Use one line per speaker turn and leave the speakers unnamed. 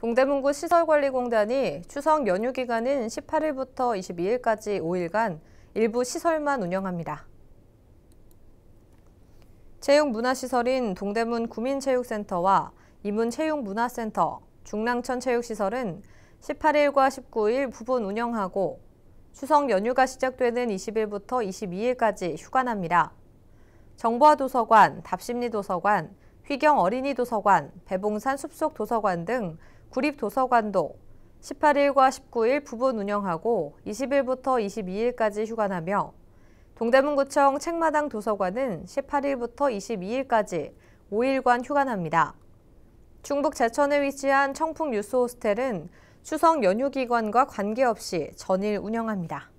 동대문구 시설관리공단이 추석 연휴 기간인 18일부터 22일까지 5일간 일부 시설만 운영합니다. 체육문화시설인 동대문 구민체육센터와 이문체육문화센터, 중랑천체육시설은 18일과 19일 부분 운영하고 추석 연휴가 시작되는 20일부터 22일까지 휴관합니다. 정보화 도서관, 답심리 도서관, 휘경 어린이 도서관, 배봉산 숲속 도서관 등 구립도서관도 18일과 19일 부분 운영하고 20일부터 22일까지 휴관하며 동대문구청 책마당 도서관은 18일부터 22일까지 5일간 휴관합니다. 충북 제천에 위치한 청풍 뉴스 호스텔은 추석 연휴 기간과 관계없이 전일 운영합니다.